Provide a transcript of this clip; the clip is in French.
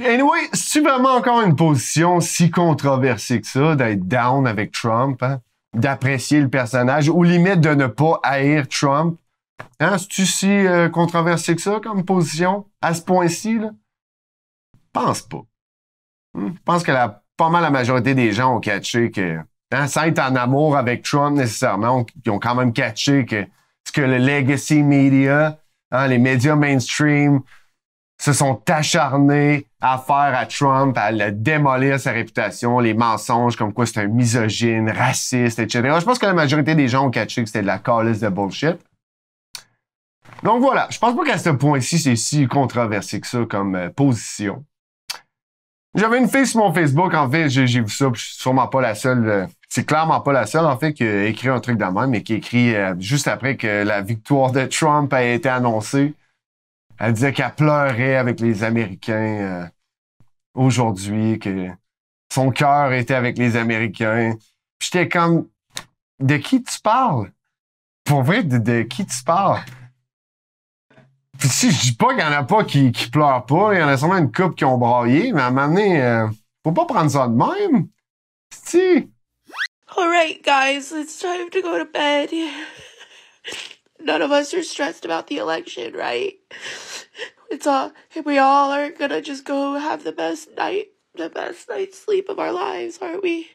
Anyway, es-tu vraiment encore une position si controversée que ça d'être down avec Trump, hein? d'apprécier le personnage ou limite de ne pas haïr Trump? Hein? C'est-tu si euh, controversé que ça comme position à ce point-ci? Je pense pas. Hmm, je pense que pas mal la majorité des gens ont catché que hein, sans être en amour avec Trump nécessairement, ils ont quand même catché que ce que le legacy media, hein, les médias mainstream, se sont acharnés à faire à Trump, à le démolir sa réputation, les mensonges comme quoi c'est un misogyne, raciste, etc. Je pense que la majorité des gens ont catché que c'était de la callus de bullshit. Donc voilà, je pense pas qu'à ce point-ci, c'est si controversé que ça comme euh, position. J'avais une fille sur mon Facebook, en fait, j'ai vu ça, je suis sûrement pas la seule, euh, c'est clairement pas la seule, en fait, qui a écrit un truc de même, mais qui écrit euh, juste après que la victoire de Trump a été annoncée. Elle disait qu'elle pleurait avec les Américains euh, aujourd'hui, que son cœur était avec les Américains. J'étais comme, de qui tu parles? Pour vrai, de, qui tu parles? Puis si je dis pas qu'il y en a pas qui, qui pleurent pas, il y en a sûrement une coupe qui ont braillé, mais à un moment donné, euh, faut pas prendre ça de même. Si. guys, it's time to go to bed. none of us are stressed about the election, right? It's all we all are gonna just go have the best night, the best night's sleep of our lives, aren't we?